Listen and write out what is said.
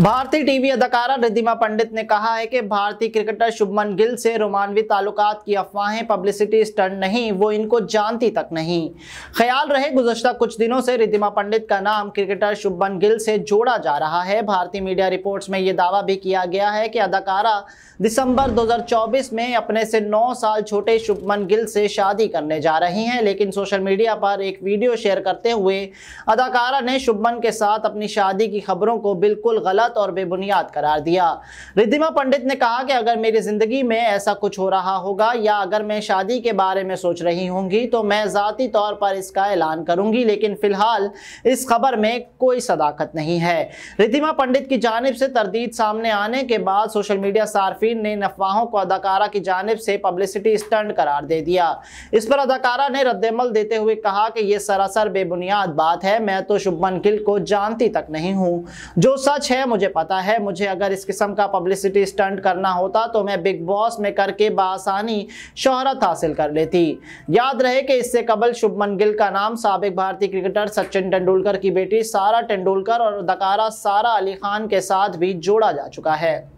भारतीय टीवी अदाकारा रिद्धिमा पंडित ने कहा है कि भारतीय क्रिकेटर शुभमन गिल से रोमानवी ताल्लुकात की अफवाहें पब्लिसिटी स्टंट नहीं वो इनको जानती तक नहीं ख्याल रहे गुजशत कुछ दिनों से रिद्धिमा पंडित का नाम क्रिकेटर शुभमन गिल से जोड़ा जा रहा है भारतीय मीडिया रिपोर्ट्स में ये दावा भी किया गया है कि अदाकारा दिसंबर दो में अपने से नौ साल छोटे शुभमन गिल से शादी करने जा रही हैं लेकिन सोशल मीडिया पर एक वीडियो शेयर करते हुए अदाकारा ने शुभमन के साथ अपनी शादी की खबरों को बिल्कुल गलत गलत और बेबुनियाद करार दिया रिद्धिमा पंडित ने कहा कि अगर मेरी ज़िंदगी में ऐसा कुछ हो रहा होगा या अगर मैं शादी के बारे में सोच रही होंगी तो मैं ज़ाती तौर पर इसका ऐलान करूंगी लेकिन फ़िलहाल इस खबर में कोई सदाकत नहीं है रिद्धिमा पंडित की जानब से तरदीद सामने आने के बाद सोशल मीडिया सार्फिन ने नफवाहों को अदाकारा की जानब से पब्लिसिटी स्टंट करार दे दिया इस पर अदाकारा ने रद्दमल देते हुए कहा कि यह सरासर बेबुनियाद बात है मैं तो शुभमन गिल को जानती तक नहीं हूं जो सच है मुझे पता है मुझे अगर इस किस्म का पब्लिसिटी स्टंट करना होता तो मैं बिग बॉस में करके बासानी शहरत हासिल कर लेती याद रहे कि इससे कबल शुभमन गिल का नाम सबक भारतीय क्रिकेटर सचिन तेंदुलकर की बेटी सारा तेंडुलकर और दकारा सारा अली खान के साथ भी जोड़ा जा चुका है